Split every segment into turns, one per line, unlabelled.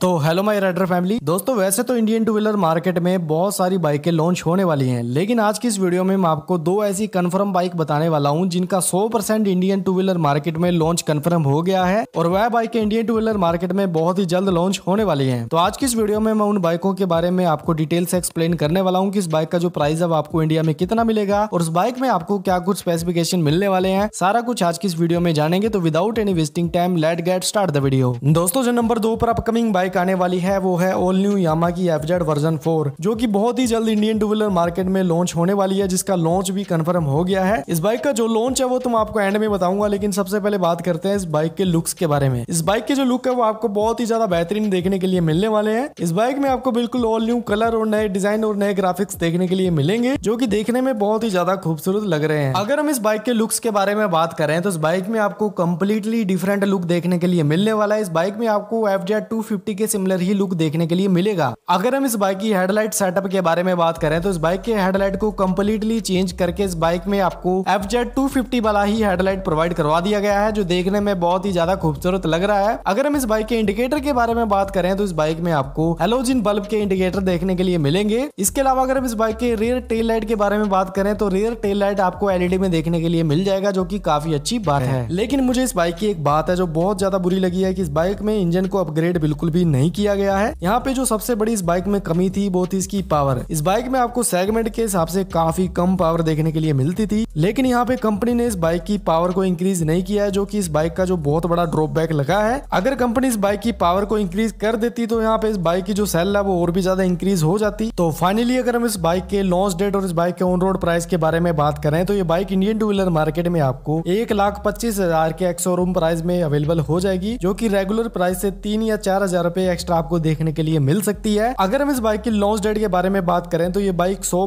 तो hello my rider family दोस्तों वैसे तो इंडियन टू व्हीलर मार्केट में बहुत सारी बाइकें लॉन्च होने वाली हैं लेकिन आज की इस वीडियो में मैं आपको दो ऐसी कन्फर्म बाइक बताने वाला हूं जिनका 100 percent Indian two wheeler market में लॉन्च कन्फर्म हो गया है और वह बाइकें इंडियन टू व्हीलर मार्केट में बहुत ही जल्द लॉन्च होने वाली है तो आज की इस वीडियो में मैं उन बाइकों के बारे में आपको डिटेल से एक्सप्लेन करने वाला हूँ की इस बाइक का जो प्राइस अब आपको इंडिया में कितना मिलेगा और उस बाइक में आपको क्या कुछ स्पेसिफिकेशन मिलने वाले हैं सारा कुछ आज की इस वीडियो में जानेंगे तो without any wasting time let get start the video दोस्तों जो नंबर दो पर अपकमिंग बाइक बाइक आने वाली है वो है ऑल न्यू यामा की एफ वर्जन फोर जो की बहुत ही जल्द इंडियन टू व्हीलर मार्केट में लॉन्च होने वाली है जिसका लॉन्च भी कन्फर्म हो गया है इस बाइक का जो लॉन्च है वो तुम तो आपको एंड में बताऊंगा लेकिन सबसे पहले बात करते हैं इस बाइक के लुक्स के बारे में इस बाइक के जो लुक है वो आपको बहुत ही ज्यादा बेहतरीन देखने के लिए मिलने वाले हैं इस बाइक में आपको बिल्कुल ऑल न्यू कलर और नए डिजाइन और नए ग्राफिक्स देखने के लिए मिलेंगे जो की देखने में बहुत ही ज्यादा खूबसूरत लग रहे हैं अगर हम इस बाइक के लुक्स के बारे में बात करें तो इस बाइक में आपको कम्प्लीटली डिफरेंट लुक देखने के लिए मिलने वाला है इस बाइक में आपको एफ जेड टू फिफ्टी के सिमिलर ही लुक देखने के लिए मिलेगा अगर हम इस बाइक की हेडलाइट सेटअप के बारे में बात करें तो इस बाइक के हेडलाइट को कम्प्लीटली चेंज करके इस बाइक में आपको एफ जेड टू फिफ्टी वाला ही हेडलाइट प्रोवाइड करवा दिया गया है जो देखने में बहुत ही ज्यादा खूबसूरत लग रहा है अगर हम इस बाइक के इंडिकेटर के बारे में बात करें तो इस बाइक में आपको हेलोजिन बल्ब के इंडिकेटर देखने के लिए मिलेंगे इसके अलावा अगर हम इस बाइक के रियर टेल लाइट के बारे में बात करें तो रियर टेल लाइट आपको एलईडी में देखने के लिए मिल जाएगा जो की काफी अच्छी बात है लेकिन मुझे इस बाइक की एक बात है जो बहुत ज्यादा बुरी लगी है की इस बाइक में इंजन को अपग्रेड बिल्कुल भी नहीं किया गया है यहाँ पे जो सबसे बड़ी इस बाइक में कमी थी वो थी इसकी पावर इस बाइक में आपको सेगमेंट के हिसाब से काफी कम पावर देखने के लिए मिलती थी लेकिन यहाँ पे कंपनी ने इस बाइक की पावर को इंक्रीज नहीं किया है जो की इस बाइक का जो बहुत बड़ा ड्रॉपबैक लगा है अगर कंपनी इस बाइक की पावर को इंक्रीज कर देती तो यहाँ पे इस बाइक की जो सेल है वो और भी ज्यादा इंक्रीज हो जाती तो फाइनली अगर हम इस बाइक के लॉन्च डेट और इस बाइक के ऑन रोड प्राइस के बारे में बात करें तो ये bike Indian two wheeler market में आपको एक लाख पच्चीस हजार के एक्सोरूम प्राइस में अवेलेबल हो जाएगी जो की रेगुलर प्राइस से तीन या चार हजार पे एक्स्ट्रा आपको देखने के लिए मिल सकती है अगर हम इस बाइक की लॉन्च डेट के बारे में बात करें तो ये बाइक सौ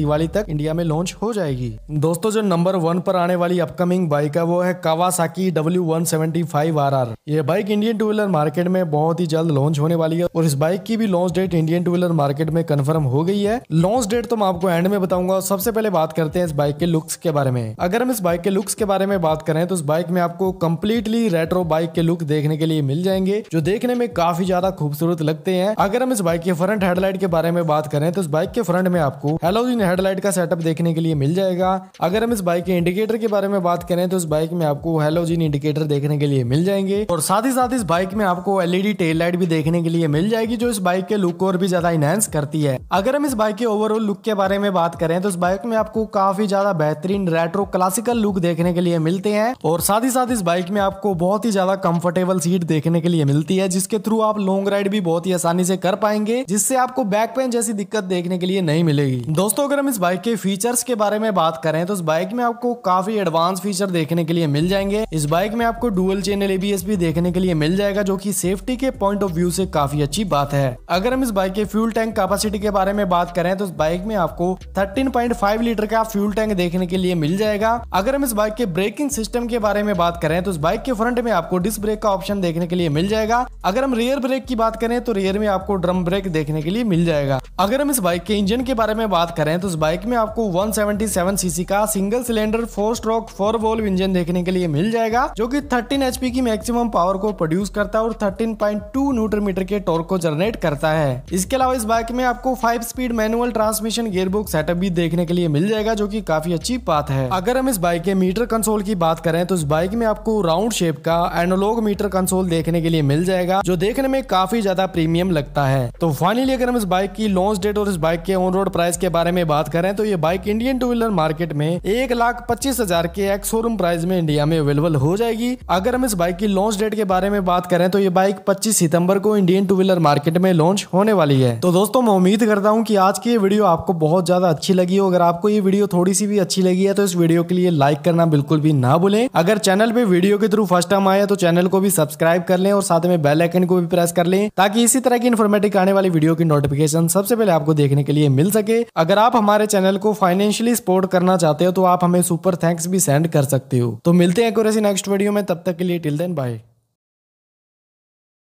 दिवाली तक इंडिया में लॉन्च हो जाएगी दोस्तों जो नंबर वन पर आने वाली अपकमिंग बाइक है वो है Kawasaki W one seventy five R R ये bike Indian two wheeler market में बहुत ही जल्द लॉन्च होने वाली है और इस बाइक की भी launch date Indian two wheeler market में कन्फर्म हो गई है लॉन्च डेट तो मैं आपको एंड में बताऊंगा सबसे पहले बात करते हैं इस बाइक के लुक्स के बारे में अगर हम इस बाइक के लुक्स के बारे में बात करें तो इस बाइक में आपको कम्प्लीटली रेट्रो बाइक के लुक देखने के लिए मिल जाएंगे जो देखने में काफी ज्यादा खूबसूरत लगते हैं अगर हम इस बाइक के फ्रंट हेडलाइट के बारे में बात करें तो इस बाइक के फ्रंट में आपको हेलोजिन हेडलाइट का सेटअप देखने के लिए मिल जाएगा अगर हम इस बाइक के इंडिकेटर के बारे में बात करें तो इस बाइक में आपको हेलोजिन इंडिकेटर देखने के लिए मिल जाएंगे और साथ ही साथ इस बाइक में आपको एलईडी टेल लाइट भी देखने के लिए मिल जाएगी जो इस बाइक के लुक को और भी ज्यादा इनहेंस करती है अगर हम इस बाइक के ओवरऑल लुक के बारे में बात करें तो इस बाइक में आपको काफी ज्यादा बेहतरीन रेट्रो क्लासिकल लुक देखने के लिए मिलते हैं और साथ ही साथ इस बाइक में आपको बहुत ही ज्यादा कंफर्टेबल सीट देखने के लिए मिलती है जिसके थ्रू आप लॉन्ग राइड भी बहुत ही आसानी से कर पाएंगे जिससे आपको बैक पेन जैसी दिक्कत देखने के लिए नहीं मिलेगी दोस्तों अगर हम इस बाइक के फीचर्स के बारे में बात करें तो इस बाइक में आपको काफी एडवांस फीचर देखने के लिए मिल जाएंगे इस बाइक में आपको डुअल चैनल एबीएस भी देखने के लिए मिल जाएगा जो की सेफ्टी के पॉइंट ऑफ व्यू से काफी अच्छी बात है अगर हम इस बाइक के फ्यूल टैंक कैपेसिटी के बारे में बात करें तो इस बाइक में आपको थर्टीन लीटर का फ्यूल टैंक देखने के लिए मिल जाएगा अगर हम इस बाइक के ब्रेकिंग सिस्टम के बारे में बात करें तो इस बाइक के फ्रंट में आपको डिस्क ब्रेक का ऑप्शन देखने के लिए मिल जाएगा अगर हम रियर ब्रेक की बात करें तो रियर में आपको ड्रम ब्रेक देखने के लिए मिल जाएगा अगर हम इस बाइक के इंजन के बारे में बात करें तो इस बाइक में आपको 177 सीसी का single cylinder four stroke four valve engine देखने के लिए मिल जाएगा जो कि 13 एचपी की मैक्सिमम पावर को प्रोड्यूस करता है और 13.2 न्यूटन मीटर के टॉर्क को जनरेट करता है इसके अलावा इस बाइक में आपको five speed manual transmission gearbox setup भी देखने के लिए मिल जाएगा जो की काफी अच्छी बात है अगर हम इस बाइक के मीटर कंसोल की बात करें तो इस बाइक में आपको राउंड शेप का एनोलॉग मीटर कंसोल देखने के लिए मिल जाएगा जो देखने में काफी ज्यादा प्रीमियम लगता है तो फाइनली अगर हम इस बाइक की लॉन्च डेट और इस बाइक के ऑन रोड प्राइस के बारे में बात करें तो ये bike Indian two wheeler market में एक लाख पच्चीस हजार के एक्स शोरूम प्राइस में इंडिया में अवेलेबल हो जाएगी अगर हम इस बाइक की लॉन्च डेट के बारे में बात करें तो ये बाइक पच्चीस सितम्बर को इंडियन टू व्हीलर मार्केट में लॉन्च होने वाली है तो दोस्तों मैं उम्मीद करता हूँ की आज की वीडियो आपको बहुत ज्यादा अच्छी लगी हो अगर आपको ये वीडियो थोड़ी सी भी अच्छी लगी है तो इस वीडियो के लिए लाइक करना बिल्कुल भी ना भूलें अगर चैनल पे वीडियो के थ्रू फर्स्ट टाइम आया तो चैनल को भी सब्सक्राइब कर लें और साथ में बेल आइकन को भी प्रेस कर लें ताकि इसी तरह की इन्फॉर्मेटिव आने वाली वीडियो की नोटिफिकेशन सबसे पहले आपको देखने के लिए मिल सके अगर आप हमारे चैनल को फाइनेंशियली सपोर्ट करना चाहते हो तो आप हमें सुपर थैंक्स भी सेंड कर सकते हो तो मिलते हैं नेक्स्ट वीडियो में तब तक के लिए टिल देन बाय